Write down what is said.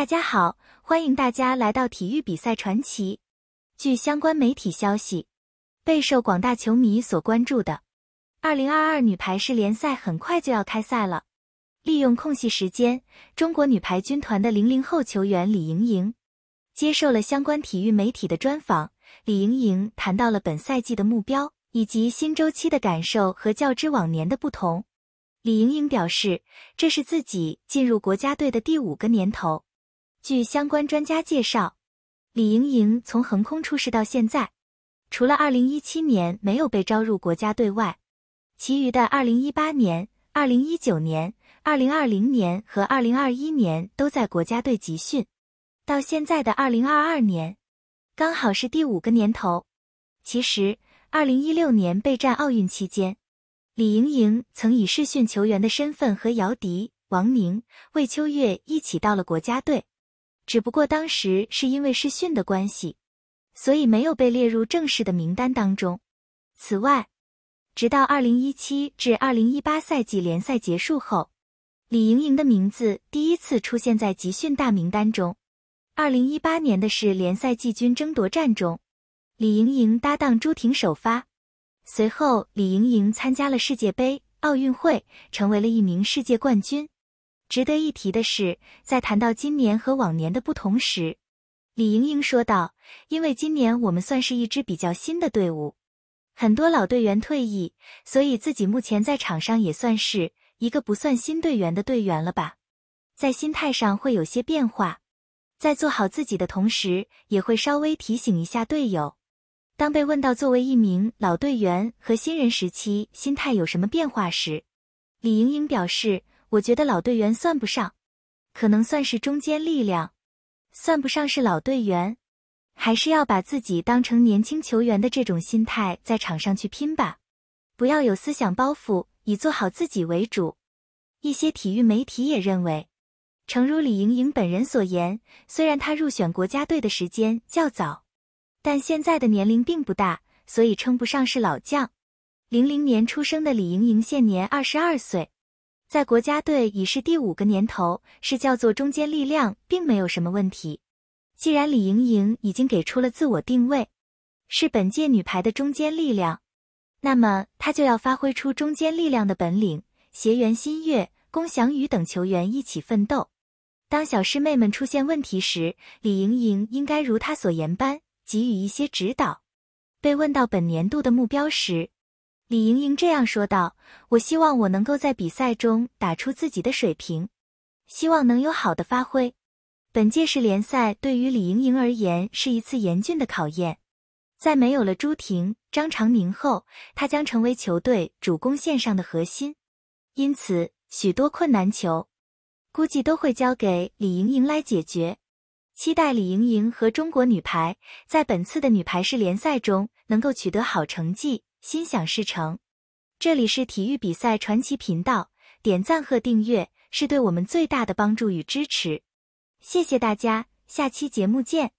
大家好，欢迎大家来到体育比赛传奇。据相关媒体消息，备受广大球迷所关注的2022女排世联赛很快就要开赛了。利用空隙时间，中国女排军团的零零后球员李盈莹接受了相关体育媒体的专访。李盈莹谈到了本赛季的目标，以及新周期的感受和较之往年的不同。李盈莹表示，这是自己进入国家队的第五个年头。据相关专家介绍，李盈莹从横空出世到现在，除了二零一七年没有被招入国家队外，其余的二零一八年、二零一九年、二零二零年和二零二一年都在国家队集训。到现在的二零二二年，刚好是第五个年头。其实，二零一六年备战奥运期间，李盈莹曾以试训球员的身份和姚迪、王宁、魏秋月一起到了国家队。只不过当时是因为试训的关系，所以没有被列入正式的名单当中。此外，直到2017至2018赛季联赛结束后，李盈莹的名字第一次出现在集训大名单中。2018年的是联赛季军争夺战中，李盈莹搭档朱婷首发。随后，李盈莹参加了世界杯、奥运会，成为了一名世界冠军。值得一提的是，在谈到今年和往年的不同时，李盈莹说道：“因为今年我们算是一支比较新的队伍，很多老队员退役，所以自己目前在场上也算是一个不算新队员的队员了吧。在心态上会有些变化，在做好自己的同时，也会稍微提醒一下队友。当被问到作为一名老队员和新人时期心态有什么变化时，李盈莹表示。”我觉得老队员算不上，可能算是中坚力量，算不上是老队员，还是要把自己当成年轻球员的这种心态在场上去拼吧，不要有思想包袱，以做好自己为主。一些体育媒体也认为，诚如李盈莹本人所言，虽然她入选国家队的时间较早，但现在的年龄并不大，所以称不上是老将。零零年出生的李盈莹现年二十二岁。在国家队已是第五个年头，是叫做中坚力量，并没有什么问题。既然李盈莹已经给出了自我定位，是本届女排的中坚力量，那么她就要发挥出中坚力量的本领，协圆新月、龚翔宇等球员一起奋斗。当小师妹们出现问题时，李盈莹应该如她所言般给予一些指导。被问到本年度的目标时，李盈莹这样说道：“我希望我能够在比赛中打出自己的水平，希望能有好的发挥。本届世联赛对于李盈莹而言是一次严峻的考验。在没有了朱婷、张常宁后，她将成为球队主攻线上的核心，因此许多困难球估计都会交给李盈莹来解决。期待李盈莹和中国女排在本次的女排世联赛中能够取得好成绩。”心想事成。这里是体育比赛传奇频道，点赞和订阅是对我们最大的帮助与支持，谢谢大家，下期节目见。